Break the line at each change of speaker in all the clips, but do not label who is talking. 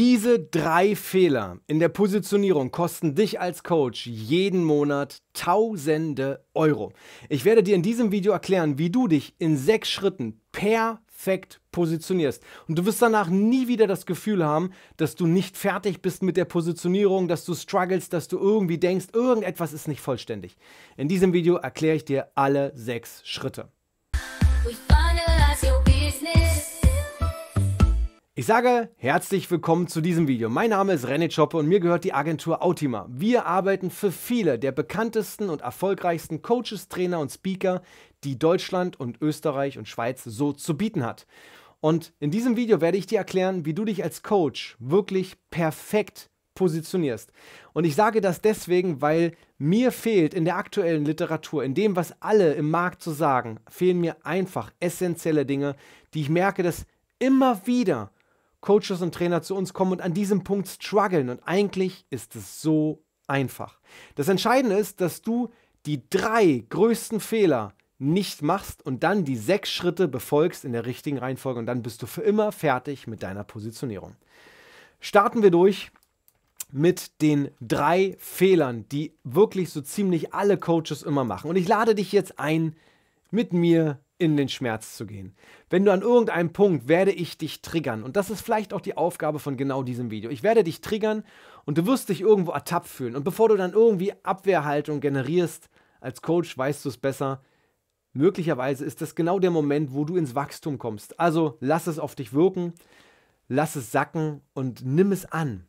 Diese drei Fehler in der Positionierung kosten dich als Coach jeden Monat Tausende Euro. Ich werde dir in diesem Video erklären, wie du dich in sechs Schritten perfekt positionierst. Und du wirst danach nie wieder das Gefühl haben, dass du nicht fertig bist mit der Positionierung, dass du struggles, dass du irgendwie denkst, irgendetwas ist nicht vollständig. In diesem Video erkläre ich dir alle sechs Schritte. Ich sage herzlich willkommen zu diesem Video. Mein Name ist René Choppe und mir gehört die Agentur Autima. Wir arbeiten für viele der bekanntesten und erfolgreichsten Coaches, Trainer und Speaker, die Deutschland und Österreich und Schweiz so zu bieten hat. Und in diesem Video werde ich dir erklären, wie du dich als Coach wirklich perfekt positionierst. Und ich sage das deswegen, weil mir fehlt in der aktuellen Literatur, in dem, was alle im Markt zu so sagen, fehlen mir einfach essentielle Dinge, die ich merke, dass immer wieder Coaches und Trainer zu uns kommen und an diesem Punkt strugglen. Und eigentlich ist es so einfach. Das Entscheidende ist, dass du die drei größten Fehler nicht machst und dann die sechs Schritte befolgst in der richtigen Reihenfolge und dann bist du für immer fertig mit deiner Positionierung. Starten wir durch mit den drei Fehlern, die wirklich so ziemlich alle Coaches immer machen. Und ich lade dich jetzt ein, mit mir in den Schmerz zu gehen. Wenn du an irgendeinem Punkt werde ich dich triggern und das ist vielleicht auch die Aufgabe von genau diesem Video. Ich werde dich triggern und du wirst dich irgendwo ertappt fühlen und bevor du dann irgendwie Abwehrhaltung generierst, als Coach weißt du es besser. Möglicherweise ist das genau der Moment, wo du ins Wachstum kommst. Also lass es auf dich wirken, lass es sacken und nimm es an.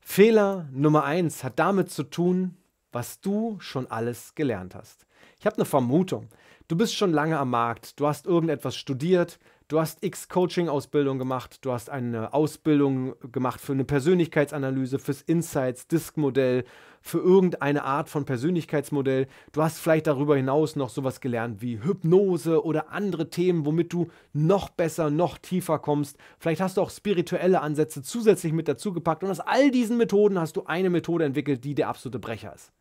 Fehler Nummer eins hat damit zu tun, was du schon alles gelernt hast. Ich habe eine Vermutung. Du bist schon lange am Markt, du hast irgendetwas studiert, du hast X Coaching-Ausbildung gemacht, du hast eine Ausbildung gemacht für eine Persönlichkeitsanalyse, fürs Insights, Disk-Modell, für irgendeine Art von Persönlichkeitsmodell. Du hast vielleicht darüber hinaus noch sowas gelernt wie Hypnose oder andere Themen, womit du noch besser, noch tiefer kommst. Vielleicht hast du auch spirituelle Ansätze zusätzlich mit dazu gepackt und aus all diesen Methoden hast du eine Methode entwickelt, die der absolute Brecher ist.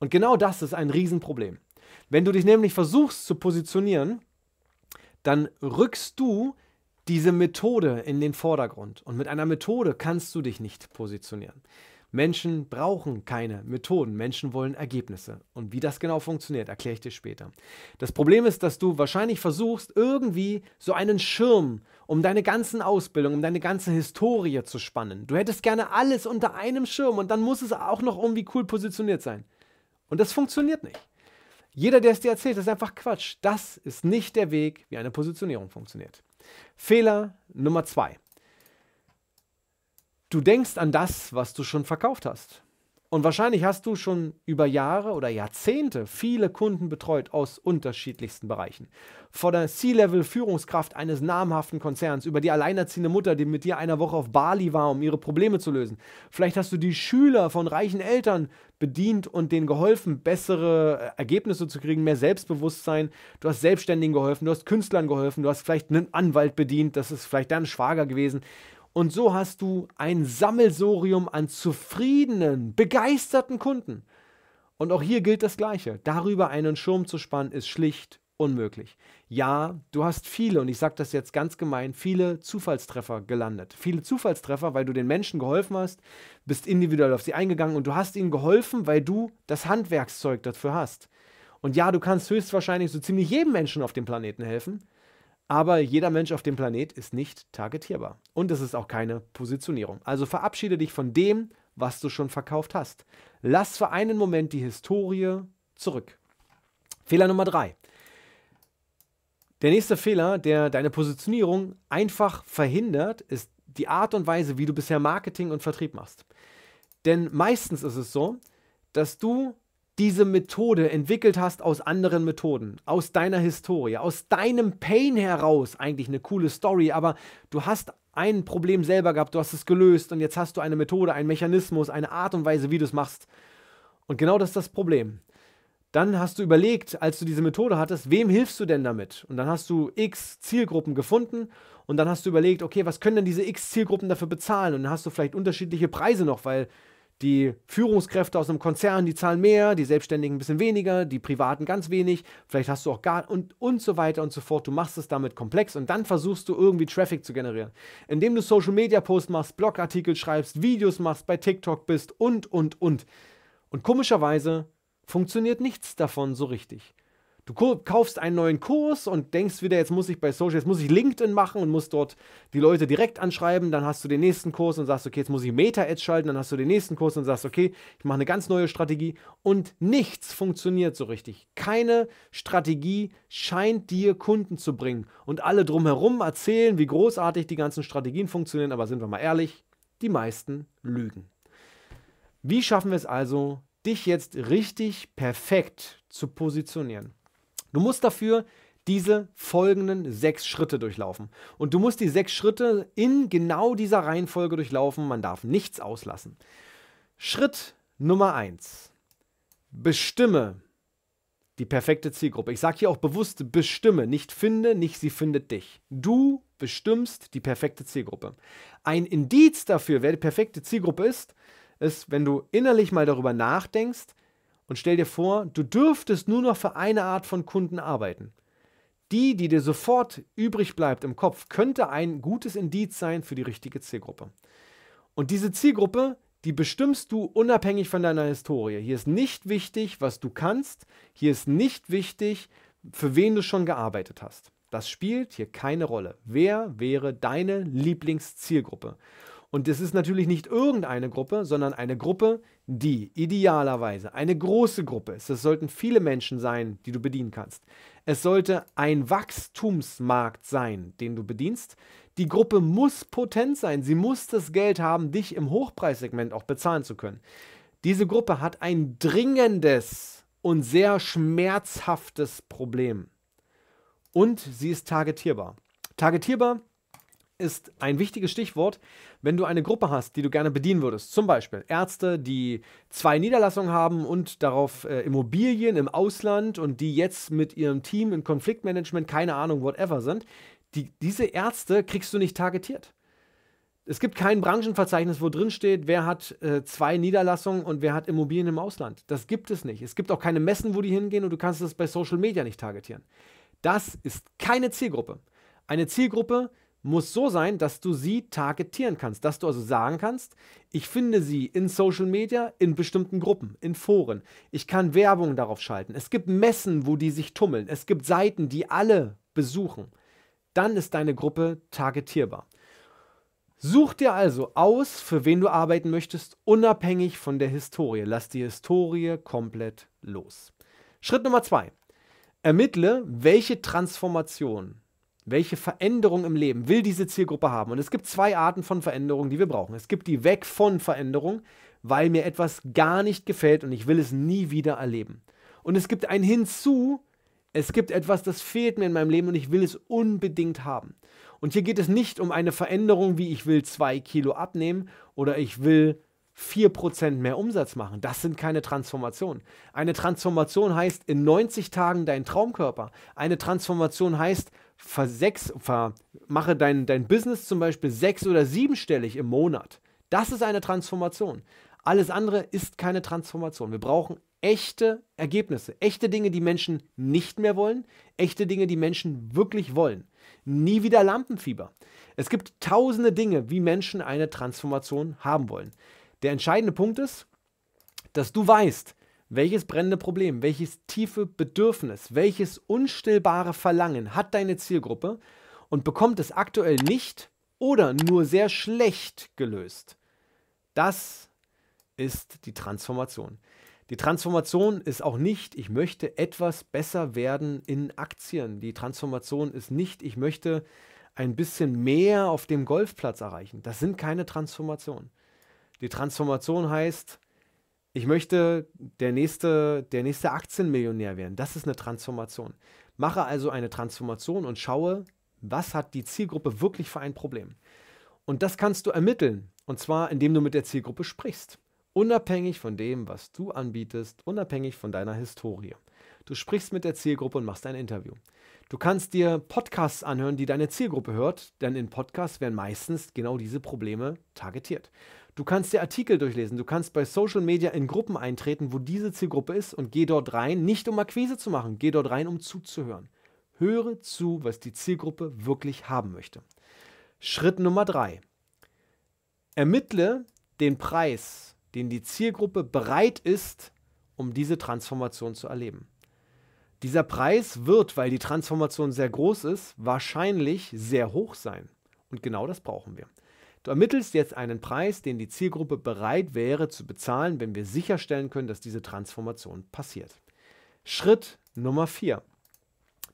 Und genau das ist ein Riesenproblem. Wenn du dich nämlich versuchst zu positionieren, dann rückst du diese Methode in den Vordergrund. Und mit einer Methode kannst du dich nicht positionieren. Menschen brauchen keine Methoden, Menschen wollen Ergebnisse. Und wie das genau funktioniert, erkläre ich dir später. Das Problem ist, dass du wahrscheinlich versuchst, irgendwie so einen Schirm um deine ganzen Ausbildung, um deine ganze Historie zu spannen. Du hättest gerne alles unter einem Schirm und dann muss es auch noch irgendwie cool positioniert sein. Und das funktioniert nicht. Jeder, der es dir erzählt, ist einfach Quatsch. Das ist nicht der Weg, wie eine Positionierung funktioniert. Fehler Nummer zwei. Du denkst an das, was du schon verkauft hast. Und wahrscheinlich hast du schon über Jahre oder Jahrzehnte viele Kunden betreut aus unterschiedlichsten Bereichen. Von der C-Level-Führungskraft eines namhaften Konzerns, über die alleinerziehende Mutter, die mit dir einer Woche auf Bali war, um ihre Probleme zu lösen. Vielleicht hast du die Schüler von reichen Eltern bedient und denen geholfen, bessere äh, Ergebnisse zu kriegen, mehr Selbstbewusstsein. Du hast Selbstständigen geholfen, du hast Künstlern geholfen, du hast vielleicht einen Anwalt bedient, das ist vielleicht dein Schwager gewesen. Und so hast du ein Sammelsorium an zufriedenen, begeisterten Kunden. Und auch hier gilt das Gleiche. Darüber einen Schirm zu spannen, ist schlicht unmöglich. Ja, du hast viele, und ich sage das jetzt ganz gemein, viele Zufallstreffer gelandet. Viele Zufallstreffer, weil du den Menschen geholfen hast, bist individuell auf sie eingegangen und du hast ihnen geholfen, weil du das Handwerkszeug dafür hast. Und ja, du kannst höchstwahrscheinlich so ziemlich jedem Menschen auf dem Planeten helfen, aber jeder Mensch auf dem Planet ist nicht targetierbar. Und es ist auch keine Positionierung. Also verabschiede dich von dem, was du schon verkauft hast. Lass für einen Moment die Historie zurück. Fehler Nummer drei. Der nächste Fehler, der deine Positionierung einfach verhindert, ist die Art und Weise, wie du bisher Marketing und Vertrieb machst. Denn meistens ist es so, dass du diese Methode entwickelt hast aus anderen Methoden, aus deiner Historie, aus deinem Pain heraus, eigentlich eine coole Story, aber du hast ein Problem selber gehabt, du hast es gelöst und jetzt hast du eine Methode, einen Mechanismus, eine Art und Weise, wie du es machst. Und genau das ist das Problem. Dann hast du überlegt, als du diese Methode hattest, wem hilfst du denn damit? Und dann hast du x Zielgruppen gefunden und dann hast du überlegt, okay, was können denn diese x Zielgruppen dafür bezahlen? Und dann hast du vielleicht unterschiedliche Preise noch, weil die Führungskräfte aus einem Konzern, die zahlen mehr, die Selbstständigen ein bisschen weniger, die Privaten ganz wenig, vielleicht hast du auch gar und, und so weiter und so fort. Du machst es damit komplex und dann versuchst du irgendwie Traffic zu generieren. Indem du Social Media Posts machst, Blogartikel schreibst, Videos machst, bei TikTok bist und, und, und. Und komischerweise funktioniert nichts davon so richtig. Du kaufst einen neuen Kurs und denkst wieder, jetzt muss ich bei Social, jetzt muss ich LinkedIn machen und muss dort die Leute direkt anschreiben. Dann hast du den nächsten Kurs und sagst, okay, jetzt muss ich Meta-Ads schalten. Dann hast du den nächsten Kurs und sagst, okay, ich mache eine ganz neue Strategie. Und nichts funktioniert so richtig. Keine Strategie scheint dir Kunden zu bringen. Und alle drumherum erzählen, wie großartig die ganzen Strategien funktionieren. Aber sind wir mal ehrlich, die meisten lügen. Wie schaffen wir es also, dich jetzt richtig perfekt zu positionieren? Du musst dafür diese folgenden sechs Schritte durchlaufen. Und du musst die sechs Schritte in genau dieser Reihenfolge durchlaufen. Man darf nichts auslassen. Schritt Nummer eins: Bestimme die perfekte Zielgruppe. Ich sage hier auch bewusst bestimme, nicht finde, nicht sie findet dich. Du bestimmst die perfekte Zielgruppe. Ein Indiz dafür, wer die perfekte Zielgruppe ist, ist, wenn du innerlich mal darüber nachdenkst, und stell dir vor, du dürftest nur noch für eine Art von Kunden arbeiten. Die, die dir sofort übrig bleibt im Kopf, könnte ein gutes Indiz sein für die richtige Zielgruppe. Und diese Zielgruppe, die bestimmst du unabhängig von deiner Historie. Hier ist nicht wichtig, was du kannst. Hier ist nicht wichtig, für wen du schon gearbeitet hast. Das spielt hier keine Rolle. Wer wäre deine Lieblingszielgruppe? Und es ist natürlich nicht irgendeine Gruppe, sondern eine Gruppe, die idealerweise eine große Gruppe ist. Es sollten viele Menschen sein, die du bedienen kannst. Es sollte ein Wachstumsmarkt sein, den du bedienst. Die Gruppe muss potent sein. Sie muss das Geld haben, dich im Hochpreissegment auch bezahlen zu können. Diese Gruppe hat ein dringendes und sehr schmerzhaftes Problem. Und sie ist targetierbar. Targetierbar ist ein wichtiges Stichwort, wenn du eine Gruppe hast, die du gerne bedienen würdest. Zum Beispiel Ärzte, die zwei Niederlassungen haben und darauf äh, Immobilien im Ausland und die jetzt mit ihrem Team in Konfliktmanagement, keine Ahnung, whatever sind. Die, diese Ärzte kriegst du nicht targetiert. Es gibt kein Branchenverzeichnis, wo drin steht, wer hat äh, zwei Niederlassungen und wer hat Immobilien im Ausland. Das gibt es nicht. Es gibt auch keine Messen, wo die hingehen und du kannst das bei Social Media nicht targetieren. Das ist keine Zielgruppe. Eine Zielgruppe, muss so sein, dass du sie targetieren kannst, dass du also sagen kannst, ich finde sie in Social Media, in bestimmten Gruppen, in Foren. Ich kann Werbung darauf schalten. Es gibt Messen, wo die sich tummeln. Es gibt Seiten, die alle besuchen. Dann ist deine Gruppe targetierbar. Such dir also aus, für wen du arbeiten möchtest, unabhängig von der Historie. Lass die Historie komplett los. Schritt Nummer zwei. Ermittle, welche Transformation welche Veränderung im Leben will diese Zielgruppe haben? Und es gibt zwei Arten von Veränderungen, die wir brauchen. Es gibt die weg von Veränderung, weil mir etwas gar nicht gefällt und ich will es nie wieder erleben. Und es gibt ein hinzu, es gibt etwas, das fehlt mir in meinem Leben und ich will es unbedingt haben. Und hier geht es nicht um eine Veränderung, wie ich will zwei Kilo abnehmen oder ich will 4% mehr Umsatz machen. Das sind keine Transformationen. Eine Transformation heißt in 90 Tagen dein Traumkörper. Eine Transformation heißt versechs, ver, mache dein, dein Business zum Beispiel sechs- oder siebenstellig im Monat. Das ist eine Transformation. Alles andere ist keine Transformation. Wir brauchen echte Ergebnisse, echte Dinge, die Menschen nicht mehr wollen, echte Dinge, die Menschen wirklich wollen. Nie wieder Lampenfieber. Es gibt tausende Dinge, wie Menschen eine Transformation haben wollen. Der entscheidende Punkt ist, dass du weißt, welches brennende Problem, welches tiefe Bedürfnis, welches unstillbare Verlangen hat deine Zielgruppe und bekommt es aktuell nicht oder nur sehr schlecht gelöst? Das ist die Transformation. Die Transformation ist auch nicht, ich möchte etwas besser werden in Aktien. Die Transformation ist nicht, ich möchte ein bisschen mehr auf dem Golfplatz erreichen. Das sind keine Transformationen. Die Transformation heißt, ich möchte der nächste, der nächste Aktienmillionär werden. Das ist eine Transformation. Mache also eine Transformation und schaue, was hat die Zielgruppe wirklich für ein Problem. Und das kannst du ermitteln. Und zwar, indem du mit der Zielgruppe sprichst. Unabhängig von dem, was du anbietest, unabhängig von deiner Historie. Du sprichst mit der Zielgruppe und machst ein Interview. Du kannst dir Podcasts anhören, die deine Zielgruppe hört, denn in Podcasts werden meistens genau diese Probleme targetiert. Du kannst dir Artikel durchlesen, du kannst bei Social Media in Gruppen eintreten, wo diese Zielgruppe ist und geh dort rein, nicht um Akquise zu machen, geh dort rein, um zuzuhören. Höre zu, was die Zielgruppe wirklich haben möchte. Schritt Nummer drei. Ermittle den Preis, den die Zielgruppe bereit ist, um diese Transformation zu erleben. Dieser Preis wird, weil die Transformation sehr groß ist, wahrscheinlich sehr hoch sein. Und genau das brauchen wir. Du ermittelst jetzt einen Preis, den die Zielgruppe bereit wäre zu bezahlen, wenn wir sicherstellen können, dass diese Transformation passiert. Schritt Nummer 4.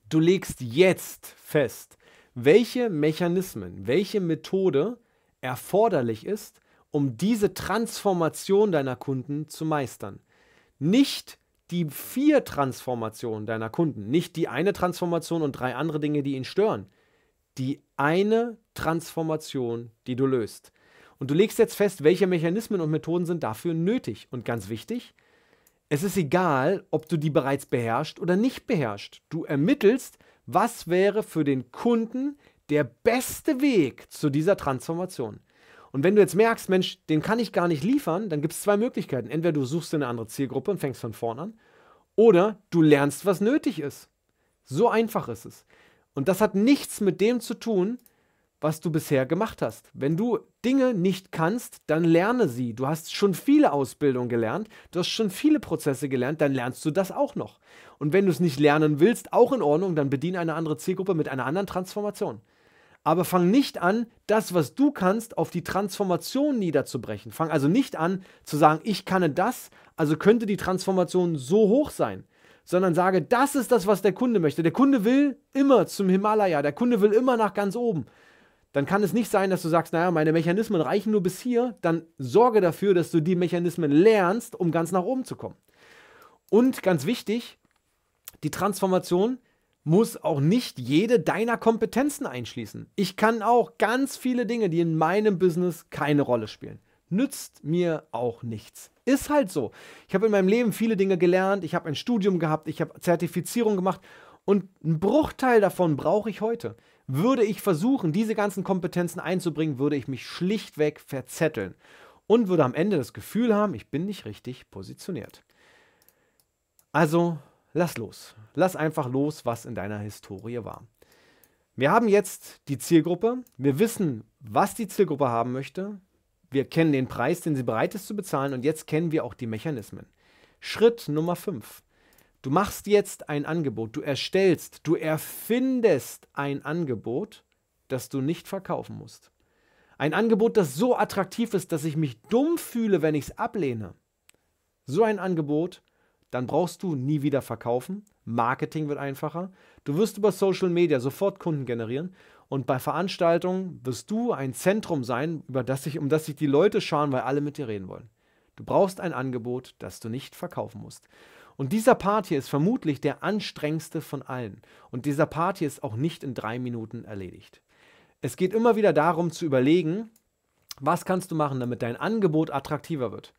Du legst jetzt fest, welche Mechanismen, welche Methode erforderlich ist, um diese Transformation deiner Kunden zu meistern. Nicht die vier Transformationen deiner Kunden, nicht die eine Transformation und drei andere Dinge, die ihn stören. Die eine Transformation, die du löst. Und du legst jetzt fest, welche Mechanismen und Methoden sind dafür nötig. Und ganz wichtig, es ist egal, ob du die bereits beherrschst oder nicht beherrschst. Du ermittelst, was wäre für den Kunden der beste Weg zu dieser Transformation. Und wenn du jetzt merkst, Mensch, den kann ich gar nicht liefern, dann gibt es zwei Möglichkeiten. Entweder du suchst eine andere Zielgruppe und fängst von vorn an, oder du lernst, was nötig ist. So einfach ist es. Und das hat nichts mit dem zu tun, was du bisher gemacht hast. Wenn du Dinge nicht kannst, dann lerne sie. Du hast schon viele Ausbildungen gelernt, du hast schon viele Prozesse gelernt, dann lernst du das auch noch. Und wenn du es nicht lernen willst, auch in Ordnung, dann bediene eine andere Zielgruppe mit einer anderen Transformation. Aber fang nicht an, das, was du kannst, auf die Transformation niederzubrechen. Fang also nicht an zu sagen, ich kann das, also könnte die Transformation so hoch sein sondern sage, das ist das, was der Kunde möchte. Der Kunde will immer zum Himalaya, der Kunde will immer nach ganz oben dann kann es nicht sein, dass du sagst, naja, meine Mechanismen reichen nur bis hier, dann sorge dafür, dass du die Mechanismen lernst, um ganz nach oben zu kommen. Und ganz wichtig, die Transformation muss auch nicht jede deiner Kompetenzen einschließen. Ich kann auch ganz viele Dinge, die in meinem Business keine Rolle spielen. Nützt mir auch nichts. Ist halt so. Ich habe in meinem Leben viele Dinge gelernt, ich habe ein Studium gehabt, ich habe Zertifizierung gemacht und einen Bruchteil davon brauche ich heute. Würde ich versuchen, diese ganzen Kompetenzen einzubringen, würde ich mich schlichtweg verzetteln und würde am Ende das Gefühl haben, ich bin nicht richtig positioniert. Also lass los. Lass einfach los, was in deiner Historie war. Wir haben jetzt die Zielgruppe. Wir wissen, was die Zielgruppe haben möchte. Wir kennen den Preis, den sie bereit ist zu bezahlen. Und jetzt kennen wir auch die Mechanismen. Schritt Nummer 5. Du machst jetzt ein Angebot, du erstellst, du erfindest ein Angebot, das du nicht verkaufen musst. Ein Angebot, das so attraktiv ist, dass ich mich dumm fühle, wenn ich es ablehne. So ein Angebot, dann brauchst du nie wieder verkaufen. Marketing wird einfacher. Du wirst über Social Media sofort Kunden generieren. Und bei Veranstaltungen wirst du ein Zentrum sein, über das sich, um das sich die Leute schauen, weil alle mit dir reden wollen. Du brauchst ein Angebot, das du nicht verkaufen musst. Und dieser Part hier ist vermutlich der anstrengendste von allen. Und dieser Part hier ist auch nicht in drei Minuten erledigt. Es geht immer wieder darum zu überlegen, was kannst du machen, damit dein Angebot attraktiver wird.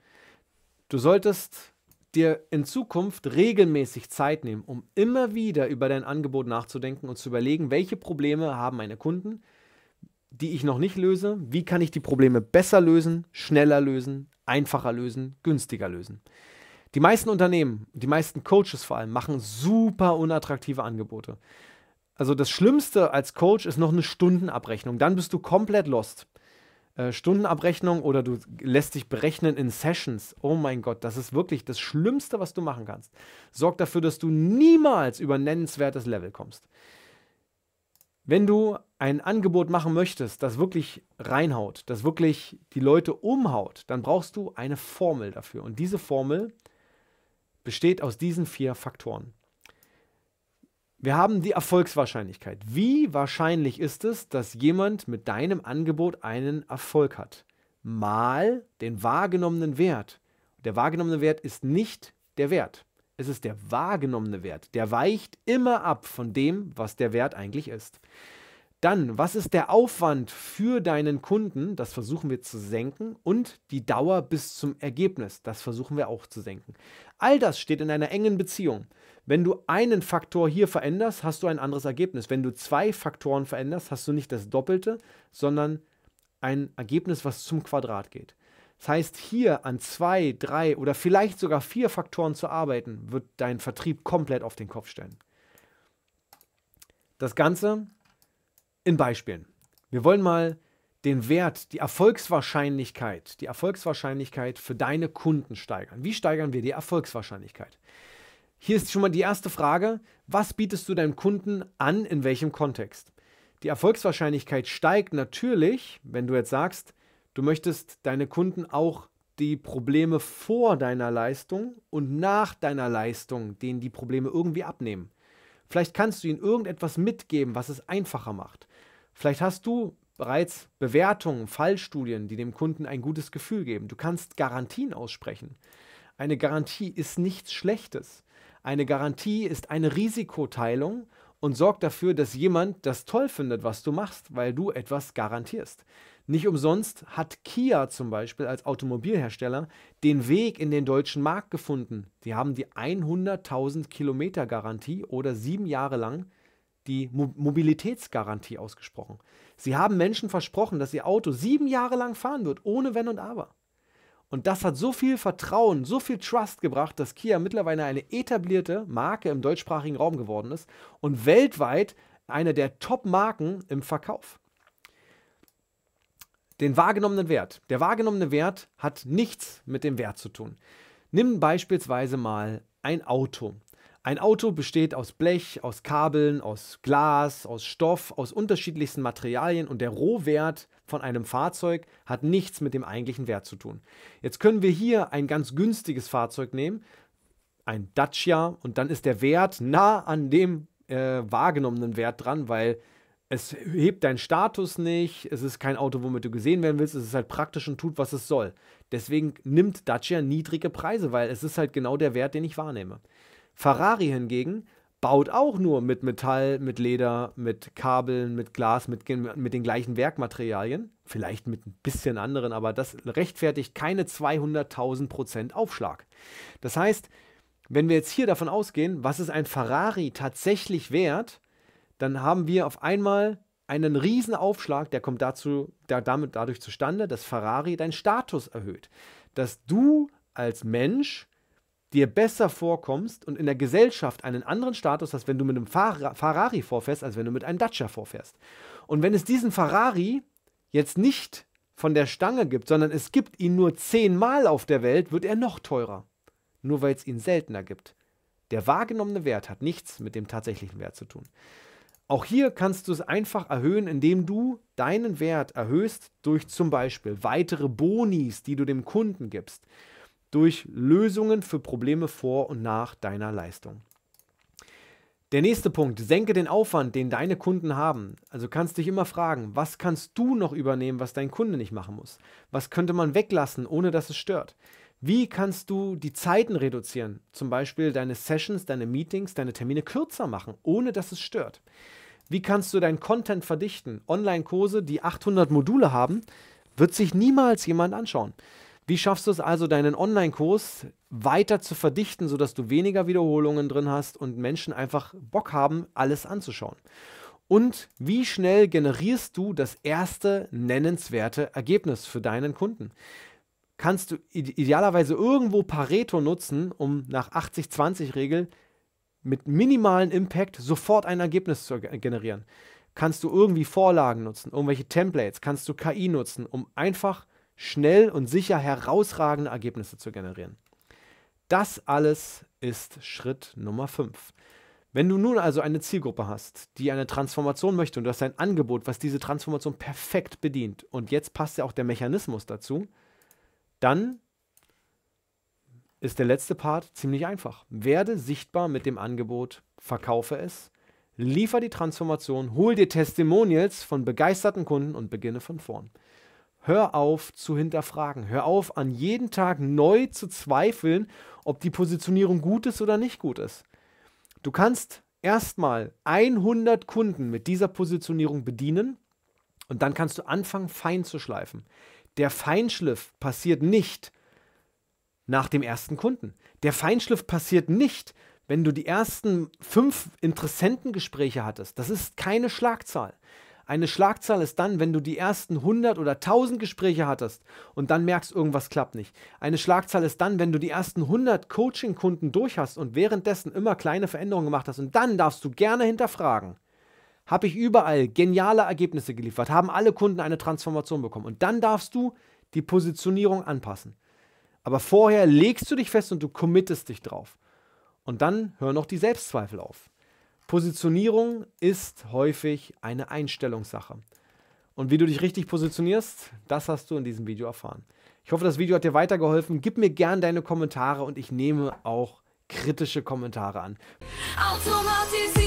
Du solltest dir in Zukunft regelmäßig Zeit nehmen, um immer wieder über dein Angebot nachzudenken und zu überlegen, welche Probleme haben meine Kunden, die ich noch nicht löse, wie kann ich die Probleme besser lösen, schneller lösen, einfacher lösen, günstiger lösen. Die meisten Unternehmen, die meisten Coaches vor allem, machen super unattraktive Angebote. Also das Schlimmste als Coach ist noch eine Stundenabrechnung. Dann bist du komplett lost. Äh, Stundenabrechnung oder du lässt dich berechnen in Sessions. Oh mein Gott, das ist wirklich das Schlimmste, was du machen kannst. Sorgt dafür, dass du niemals über nennenswertes Level kommst. Wenn du ein Angebot machen möchtest, das wirklich reinhaut, das wirklich die Leute umhaut, dann brauchst du eine Formel dafür. Und diese Formel besteht aus diesen vier Faktoren. Wir haben die Erfolgswahrscheinlichkeit. Wie wahrscheinlich ist es, dass jemand mit deinem Angebot einen Erfolg hat? Mal den wahrgenommenen Wert. Der wahrgenommene Wert ist nicht der Wert. Es ist der wahrgenommene Wert. Der weicht immer ab von dem, was der Wert eigentlich ist. Dann, was ist der Aufwand für deinen Kunden? Das versuchen wir zu senken und die Dauer bis zum Ergebnis, das versuchen wir auch zu senken. All das steht in einer engen Beziehung. Wenn du einen Faktor hier veränderst, hast du ein anderes Ergebnis. Wenn du zwei Faktoren veränderst, hast du nicht das Doppelte, sondern ein Ergebnis, was zum Quadrat geht. Das heißt, hier an zwei, drei oder vielleicht sogar vier Faktoren zu arbeiten, wird dein Vertrieb komplett auf den Kopf stellen. Das Ganze in Beispielen. Wir wollen mal den Wert, die Erfolgswahrscheinlichkeit, die Erfolgswahrscheinlichkeit für deine Kunden steigern. Wie steigern wir die Erfolgswahrscheinlichkeit? Hier ist schon mal die erste Frage, was bietest du deinem Kunden an, in welchem Kontext? Die Erfolgswahrscheinlichkeit steigt natürlich, wenn du jetzt sagst, du möchtest deine Kunden auch die Probleme vor deiner Leistung und nach deiner Leistung, denen die Probleme irgendwie abnehmen. Vielleicht kannst du ihnen irgendetwas mitgeben, was es einfacher macht. Vielleicht hast du bereits Bewertungen, Fallstudien, die dem Kunden ein gutes Gefühl geben. Du kannst Garantien aussprechen. Eine Garantie ist nichts Schlechtes. Eine Garantie ist eine Risikoteilung und sorgt dafür, dass jemand das toll findet, was du machst, weil du etwas garantierst. Nicht umsonst hat Kia zum Beispiel als Automobilhersteller den Weg in den deutschen Markt gefunden. Die haben die 100.000 Kilometer Garantie oder sieben Jahre lang die Mo Mobilitätsgarantie ausgesprochen. Sie haben Menschen versprochen, dass ihr Auto sieben Jahre lang fahren wird, ohne Wenn und Aber. Und das hat so viel Vertrauen, so viel Trust gebracht, dass Kia mittlerweile eine etablierte Marke im deutschsprachigen Raum geworden ist und weltweit eine der Top-Marken im Verkauf. Den wahrgenommenen Wert. Der wahrgenommene Wert hat nichts mit dem Wert zu tun. Nimm beispielsweise mal ein Auto. Ein Auto besteht aus Blech, aus Kabeln, aus Glas, aus Stoff, aus unterschiedlichsten Materialien und der Rohwert von einem Fahrzeug hat nichts mit dem eigentlichen Wert zu tun. Jetzt können wir hier ein ganz günstiges Fahrzeug nehmen, ein Dacia, und dann ist der Wert nah an dem äh, wahrgenommenen Wert dran, weil es hebt deinen Status nicht, es ist kein Auto, womit du gesehen werden willst, es ist halt praktisch und tut, was es soll. Deswegen nimmt Dacia niedrige Preise, weil es ist halt genau der Wert, den ich wahrnehme. Ferrari hingegen baut auch nur mit Metall, mit Leder, mit Kabeln, mit Glas, mit, mit den gleichen Werkmaterialien, vielleicht mit ein bisschen anderen, aber das rechtfertigt keine 200.000 Prozent Aufschlag. Das heißt, wenn wir jetzt hier davon ausgehen, was ist ein Ferrari tatsächlich wert, dann haben wir auf einmal einen riesen Aufschlag, der kommt dazu, der damit dadurch zustande, dass Ferrari deinen Status erhöht, dass du als Mensch dir besser vorkommst und in der Gesellschaft einen anderen Status hast, wenn du mit einem Ferrari vorfährst, als wenn du mit einem Dacia vorfährst. Und wenn es diesen Ferrari jetzt nicht von der Stange gibt, sondern es gibt ihn nur zehnmal auf der Welt, wird er noch teurer. Nur weil es ihn seltener gibt. Der wahrgenommene Wert hat nichts mit dem tatsächlichen Wert zu tun. Auch hier kannst du es einfach erhöhen, indem du deinen Wert erhöhst durch zum Beispiel weitere Bonis, die du dem Kunden gibst durch Lösungen für Probleme vor und nach deiner Leistung. Der nächste Punkt, senke den Aufwand, den deine Kunden haben. Also kannst dich immer fragen, was kannst du noch übernehmen, was dein Kunde nicht machen muss? Was könnte man weglassen, ohne dass es stört? Wie kannst du die Zeiten reduzieren? Zum Beispiel deine Sessions, deine Meetings, deine Termine kürzer machen, ohne dass es stört. Wie kannst du deinen Content verdichten? Online-Kurse, die 800 Module haben, wird sich niemals jemand anschauen. Wie schaffst du es also, deinen Online-Kurs weiter zu verdichten, sodass du weniger Wiederholungen drin hast und Menschen einfach Bock haben, alles anzuschauen? Und wie schnell generierst du das erste nennenswerte Ergebnis für deinen Kunden? Kannst du idealerweise irgendwo Pareto nutzen, um nach 80-20-Regel mit minimalen Impact sofort ein Ergebnis zu generieren? Kannst du irgendwie Vorlagen nutzen, irgendwelche Templates? Kannst du KI nutzen, um einfach schnell und sicher herausragende Ergebnisse zu generieren. Das alles ist Schritt Nummer 5. Wenn du nun also eine Zielgruppe hast, die eine Transformation möchte und du hast ein Angebot, was diese Transformation perfekt bedient, und jetzt passt ja auch der Mechanismus dazu, dann ist der letzte Part ziemlich einfach. Werde sichtbar mit dem Angebot, verkaufe es, liefer die Transformation, hol dir Testimonials von begeisterten Kunden und beginne von vorn. Hör auf zu hinterfragen. Hör auf, an jedem Tag neu zu zweifeln, ob die Positionierung gut ist oder nicht gut ist. Du kannst erstmal 100 Kunden mit dieser Positionierung bedienen und dann kannst du anfangen, fein zu schleifen. Der Feinschliff passiert nicht nach dem ersten Kunden. Der Feinschliff passiert nicht, wenn du die ersten fünf Interessentengespräche hattest. Das ist keine Schlagzahl. Eine Schlagzahl ist dann, wenn du die ersten 100 oder 1000 Gespräche hattest und dann merkst, irgendwas klappt nicht. Eine Schlagzahl ist dann, wenn du die ersten 100 Coaching-Kunden durch hast und währenddessen immer kleine Veränderungen gemacht hast und dann darfst du gerne hinterfragen. Habe ich überall geniale Ergebnisse geliefert? Haben alle Kunden eine Transformation bekommen? Und dann darfst du die Positionierung anpassen. Aber vorher legst du dich fest und du committest dich drauf. Und dann hören noch die Selbstzweifel auf. Positionierung ist häufig eine Einstellungssache. Und wie du dich richtig positionierst, das hast du in diesem Video erfahren. Ich hoffe, das Video hat dir weitergeholfen. Gib mir gern deine Kommentare und ich nehme auch kritische Kommentare an. Automatisiert.